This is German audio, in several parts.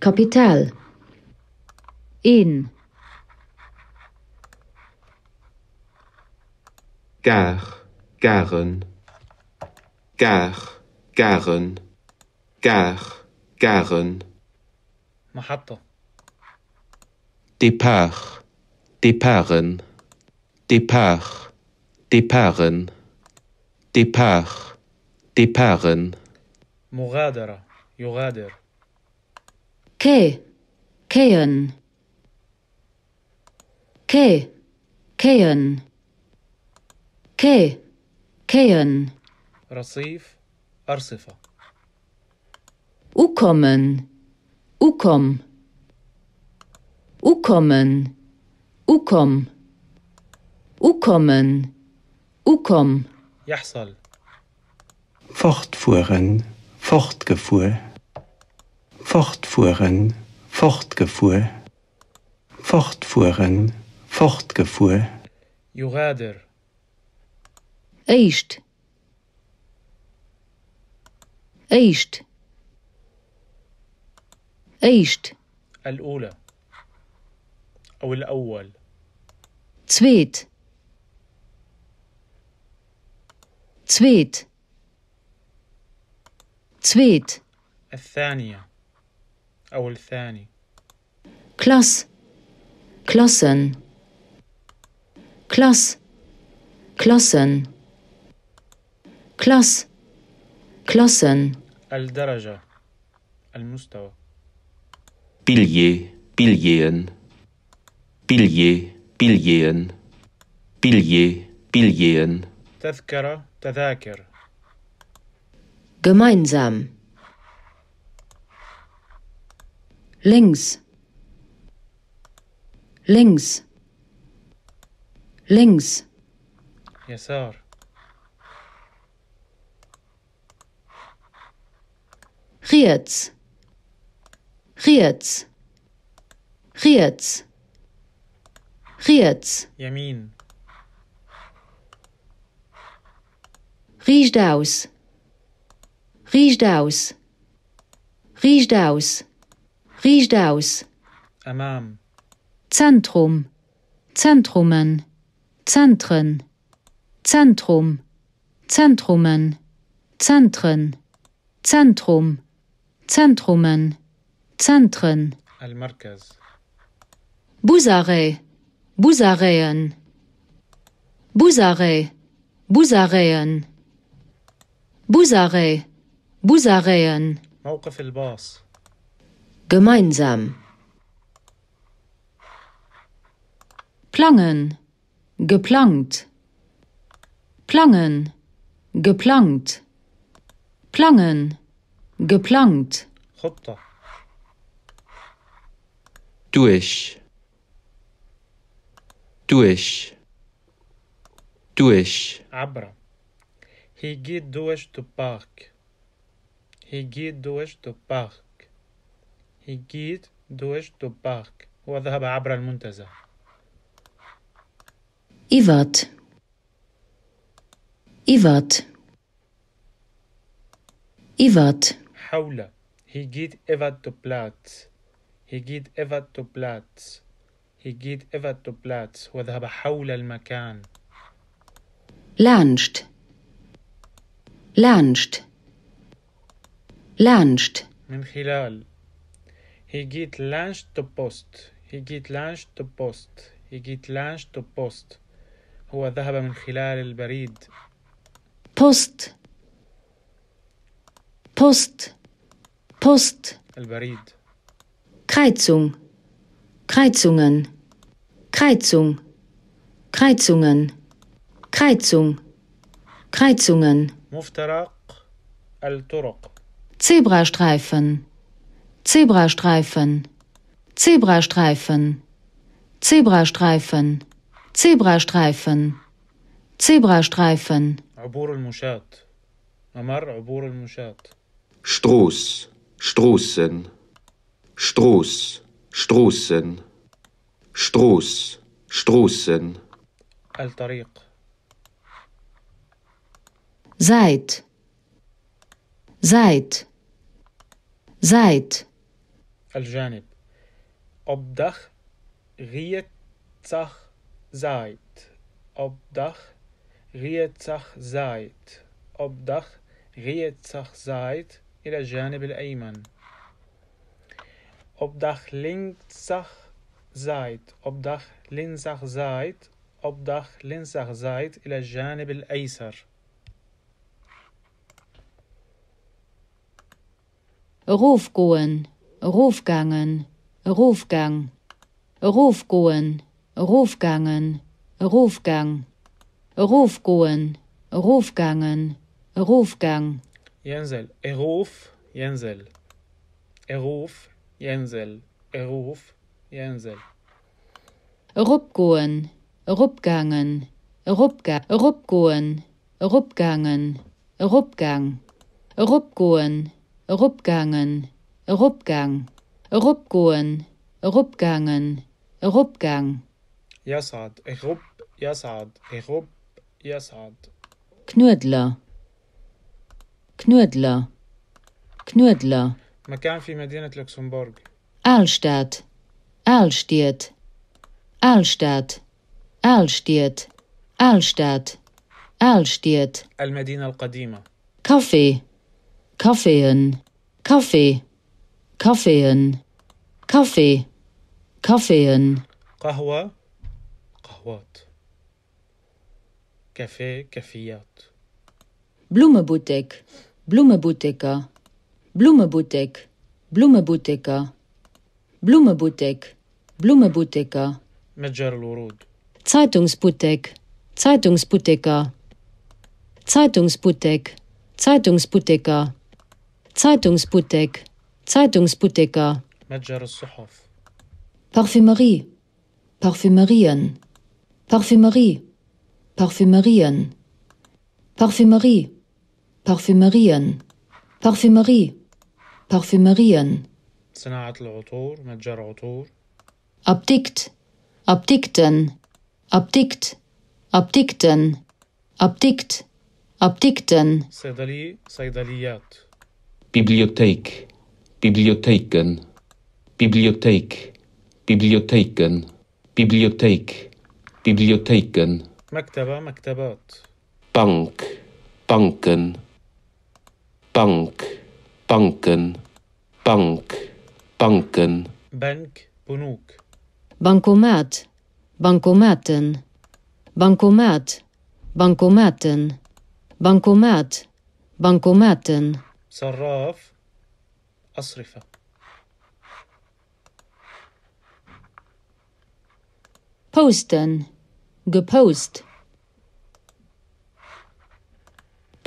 Kapital In Gare, Garen Gare, Garen Gare, Garen محطة Départ, Déparen Départ, Déparen Départ, Déparen مغادرة يغادر Ke, kehen. Ke, kehen. Ke, kehen. رصيف أرصفة ukommen ukom ukommen ukom ukommen ukom يحصل fortfuhren fortgefuhr fortvoeren, fortgevoer fortvoeren, fortgevoer يغادر عيشت عيشت عيشت الأولى أو الأول Zweit. Zweit. Zweet. الثانية أو الثاني كلاس كلاسن كلاس كلاسن كلاس كلاسن الدرجة المستوى بيليه بيليين بيليه بيليين بيليه بيليين تذكرة تذاكر gemeinsam links links links يسار Rietz. Rietz. Rietz. Rietz. يمين. Riechdaus. Riechdaus. Riechdaus riecht aus أمام Zentrum Zentrumen Zentren Zentrum Zentrumen Zentren Zentrum Zentrumen Zentren المركز Busare Busareien Busare Busareien Busare Busareien موقف الباص gemeinsam plangen geplankt plangen geplankt plangen geplankt خطة durch durch durch عبر he geht durch den Park he geht durch den Park geht durch den Park وذهب عبر المنتزه إيفات إيفات إيفات حول Ich wat. حول هيجيت إيفات تو بلاتس هيجيت إيفات تو بلاتس هيجيت إيفات تو بلاتس وذهب حول المكان لانشت لانشت لانشت من خلال He geht lunch to post. He geht lunch to post. He geht lunch to post. هو ذهب من خلال البريد. Post. Post. Post. البريد. Kreuzung. Kreuzungen. Kreuzung. Kreuzungen. Kreuzung. Kreuzungen. مفترق الطرق. Zebrastreifen. Zebrastreifen, Zebrastreifen, Zebrastreifen, Zebrastreifen, Zebrastreifen. عبور المشاة ممر عبور المشاة Stroß, Stroßen, Stroß, Stroßen, Stroß, Stroßen. الطريق Seid seit, seit. الجانب op dag Zeit op dag Zeit op dag Zeit إلى الجانب الأيمن op dag Zeit op dag Zeit op linksach Zeit إلى الجانب الأيسر روفكوين Rufgangen, Rufgang, Rufgoen, Rufgangen, Rufgang, Rufgoen, Rufgangen, Rufgang. Jensel, الروف ينزل الروف ينزل الروف Jensel. Rupgoen, Rupgangen, Rupga, Rupgoen, Rupgangen, Rupgang, Rupgoen, Rupgangen. Rupgang, Rupgoen, Rupgangen, Rupgang. Yasad, Rup, Yasad, Rup, Yasad. كنودلة كنودلة كنودلة مكان في مدينة لوكسمبورغ ألشتات ألشتيت ألشتات ألشتيت ألشتات ألشتيت المدينة القديمة كافي كافيين كافي Koffein, Kaffee, Koffein. قهوة, قهوات. Kaffee, Kaffeeat. Blumeboutek, Blumebouteker, Blumeboutek, Blumebouteker, Blumeboutek, Blumebouteker. متجر الورود. Zeitungsboutek, Zeitungsbouteker, Zeitungsboutek, Zeitungsbouteker, Zeitungsboutek. Zeitungsbudecker. Parfümerie. Parfümerien. Parfümerie. Parfümerien. Parfümerie. Parfümerien. Parfümerie. Parfümerien. Abdikt. Abdikten. Abdikt. Abdikten. Abdikt. Abdikten. Bibliothek. biblioteken, bibliotek, biblioteken, bibliotek, biblioteken. مكتبة, مكتبات. Bank, banken, bank, banken, bank, banken. Bank, بنوك. Bankomat, bankomaten, bankomat, bankomaten, bankomat, bankomaten. صراف أصرفة posten gepost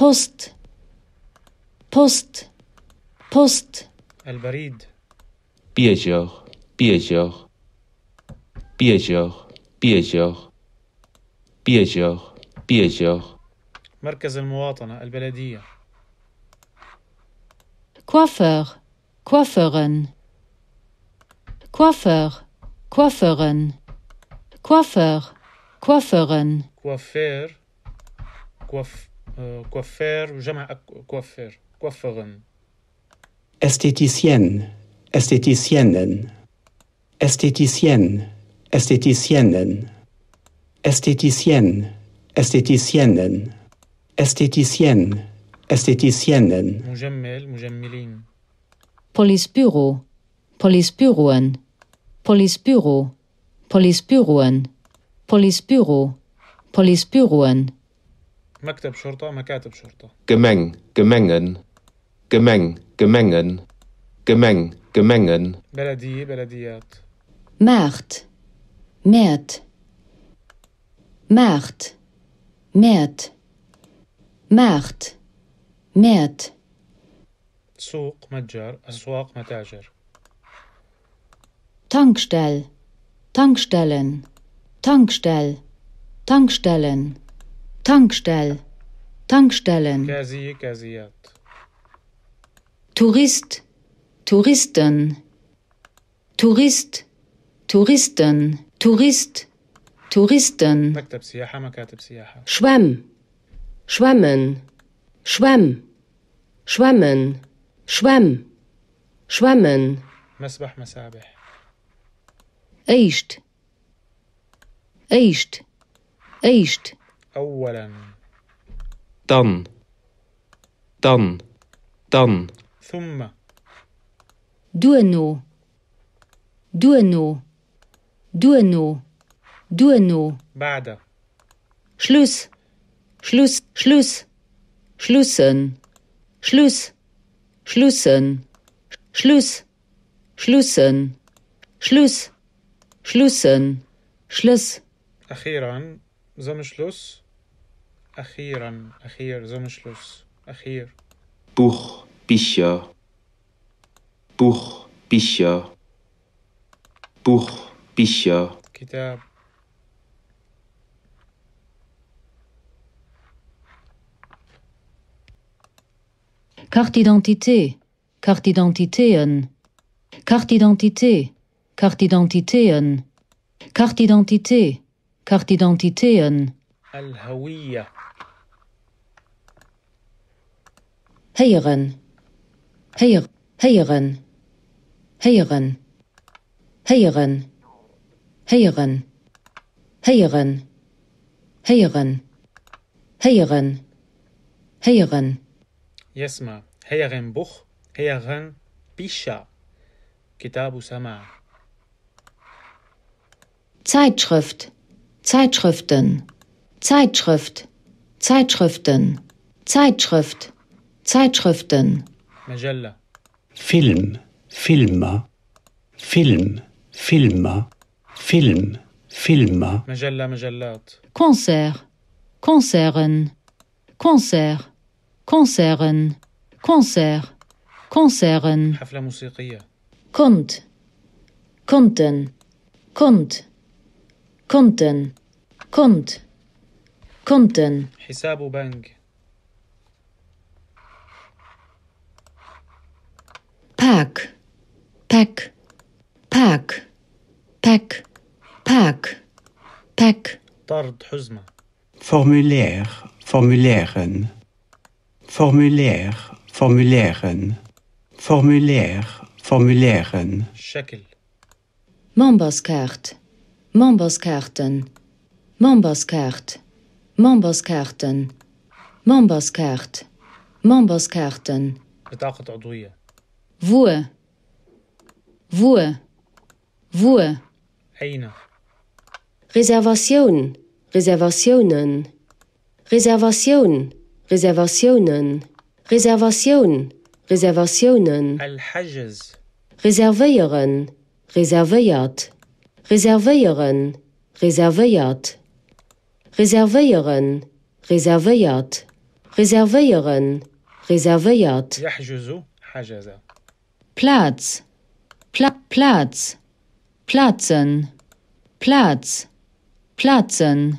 post post post البريد بيجر بيجر بيجر بيجر بيجر بيجر مركز المواطنة البلدية كوافر Coiffeurin. Coiffeur. Coiffeurin. Coiffeur. Coiffeurin. Coiffeur. Euh, coiffeur. جمع coiffeur. Coiffeurin. Esthéticienne. Esthéticienne. Esthéticienne. Esthéticienne. Esthéticienne. Esthéticienne. Esthéticienne. Esthéticienne. مجمل مجملين. Polysbüro, Polysbüroen, Polysbüro, Polysbüroen, Polysbüro, Polysbüroen. مكتب شرطة Gemeng, Gemengen, Gemeng, Gemengen, Gemeng, Gemengen, بلدية بلديات Markt, Märt, Markt, Märt, Markt, Märt. سوق متجر أسواق متاجر Tankstell Tankstellen Tankstell Tankstellen Tankstell Tankstellen كازية كازيات Tourist Touristen Tourist Touristen Tourist Touristen مكتب سياحة مكاتب سياحة Schwamm Schwammen Schwamm Schwammen شوم شومن مسبح مسابح عيشت عيشت عيشت أولا تن تن تن ثم دونو دونو دونو دونو بعد شلوس شلوس شلوس شلوسن شلوس Schlüssen, Schluss, Schlüssen, Schluss, Schlüssen, Schluss. Achiran, zum Achiran, Achir, أخير Achir. Buch, Bücher. Buch, Bücher. Buch, Bücher. كتاب Carte d'identité. Carte d'identité. Carte d'identité. Carte d'identité. Carte d'identité. Carte d'identité. الهوية. هيغن هيغ هيغن هيغن هيغن هيغن هيغن هيغن هيغن هيغن يسمع Buch, Herrenbuch, Herrenbücher, Kitabu Sama. Zeitschrift, Zeitschriften, Zeitschrift, Zeitschriften, Zeitschrift, Zeitschriften. Magella. Film, Filma, Film, Filma, Film, Filma. Majella, Magellat. Konzert, Konzeren, Konzert, Konzeren. concert, concern, Compte. conten, Compte. Conten Compte. konten, bank, pack, pack, pack, pack, pack, pack, formulaire, formulaire, formulieren formulär formulären Schekel. Mambaskert Mambaskerten Mambaskert Mambaskerten Mambaskert Mambaskerten Wue Wue Wue Reservation Reservationen Reservation Reservationen. Reservation. Reservation, Reservationen. الحجز Reservieren, reserviert. Reservieren, reserviert. Reservieren, reserviert. Reservieren, reserviert. يحجز حجز Platz, Pla Platz. Platzen, Platz. Platzen,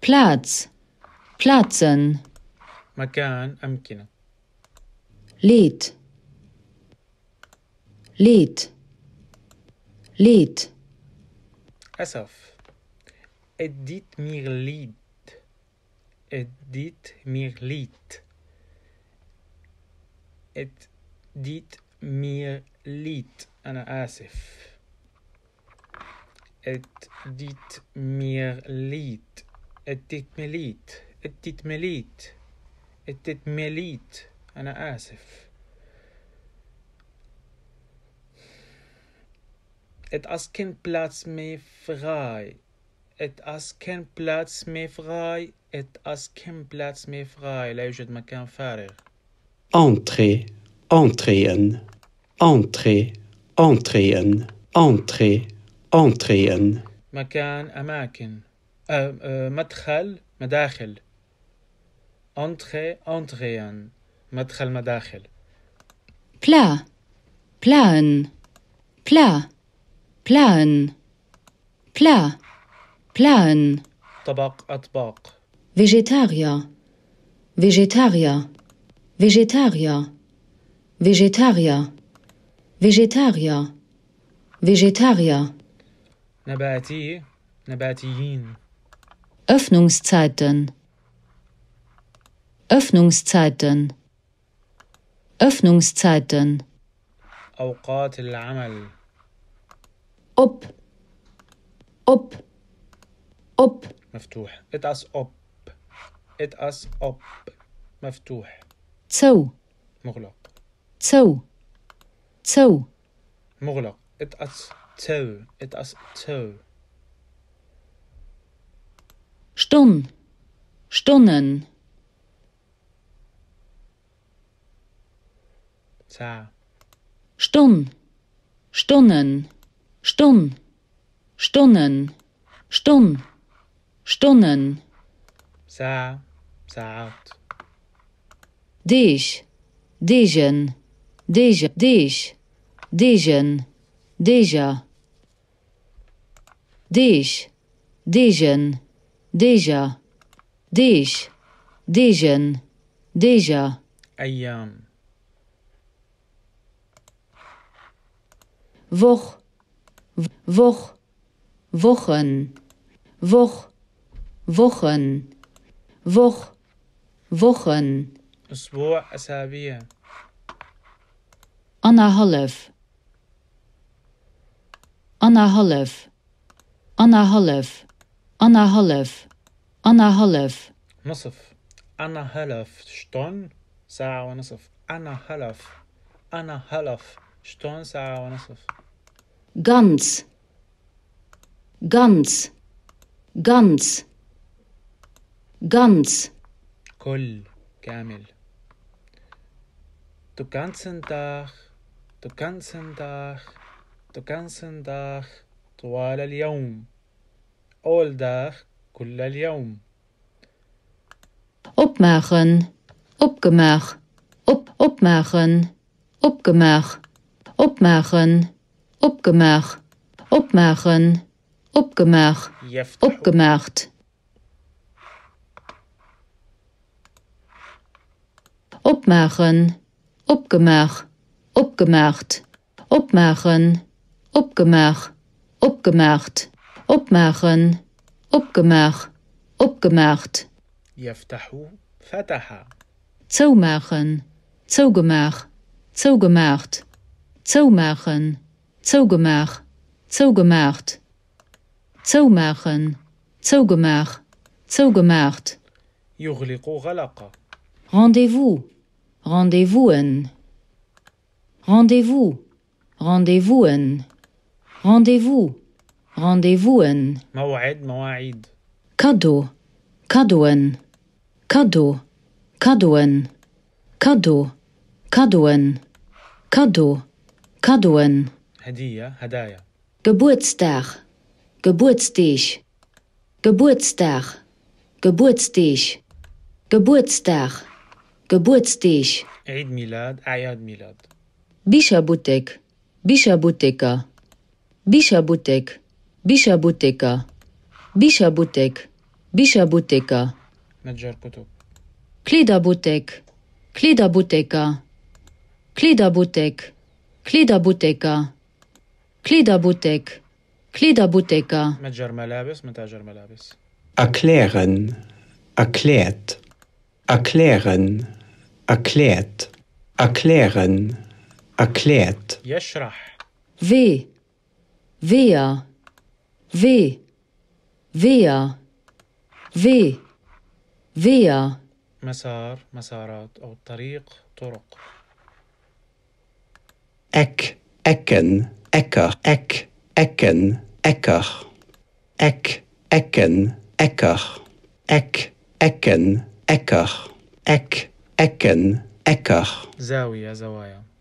Platz. Platzen. مكان أمكنة lädt, lädt, lädt. أسف اديت mir Lied اديت mir Lied اديت mir Lied أنا آسف اديت mir Lied اديت mir Lied اديت mir Lied اديت mir Lied أنا آسف Et as kein Platz mehr frei. Et as kein Platz mehr frei. Et as kein Platz mehr frei. لا يوجد مكان فارغ. Entrez, entreen, entrez, entreen, entrez, entreen. مكان أماكن. أه, أه, مدخل مداخل. Entrez, entreen. مدخل مداخل بلا بلان بلا بلان بلا بلان طبق أطباق فيجيتاريا فيجيتاريا فيجيتاريا فيجيتاريا فيجيتاريا فيجيتاريا نباتي نباتيين Öffnungszeiten Öffnungszeiten Öffnungszeiten أوقات العمل ob ob ob مفتوح etwas ob etwas ob مفتوح تسو مغلق تسو تسو مغلق etwas تسو etwas تسو Stunden Stunden za Stun Stunnen. Stun Stunnen. Stunden Stunnen. za zaat Dich Dijen Deze. Dich Dijen Deja Dich Dijen Deja Dich Disen Deja Ayam Woch, Woch, Wochen, Woch, Wochen, Woch, Wochen. أسبوع أسابيع. anderhalf, anderhalf, anderhalf, anderhalf, anderhalf. نصف. anderhalf Stunden ساعة ونصف. anderhalf, anderhalf Stunden ساعة ونصف. Gans. Gans. Gans. Gans. كل كامل. Du ganzen dag, du ganzen dag, du ganzen dag. طوال اليوم. All dag, كل اليوم. Opmachen, opgemach, op, opmachen, opgemach, opmachen. Opgemacht. Opmachen. Opgemacht. Opgemacht. Opmachen. Opgemacht. Opgemacht. Opmachen. Opgemacht. Opgemacht. Opmachen. Opgemacht. Opgemacht. يفتح فتح zumachen zugemacht zugemacht zumachen Zogemach, zogemacht. zumachen, zogemach, zogemacht. Rendez-vous, rendez-vous, rendez-vous, rendez-vous, rendez-vous, rendez-vous. Mawa'id, mawa'id. Cadeau, cadeau, cadeau, cadeau, cadeau, cadeau, cadeau, cadeau. Geburtstag Geburtsdich Geburtstag Geburtsdich Geburtstag Geburtsdich Bischerbutek Bischerbuteker Bischerbutek Bischerbuteker Bischerbutek Bischerbuteker Klederbutek Klederbuteker Klederbutek Klederbuteker Kleiderboutique, Kleiderbutiker. Erklären, erklärt, erklären, erklärt, erklären, erklärt. W, wer, w, wer, w, wer. مسار مسارات أو طريق طرق. Eck, Ecken. ekker, ek, ekken, ekker. Ek, ekken, ekker. Ek, ekken, ekker. Ek, ekken, ekker.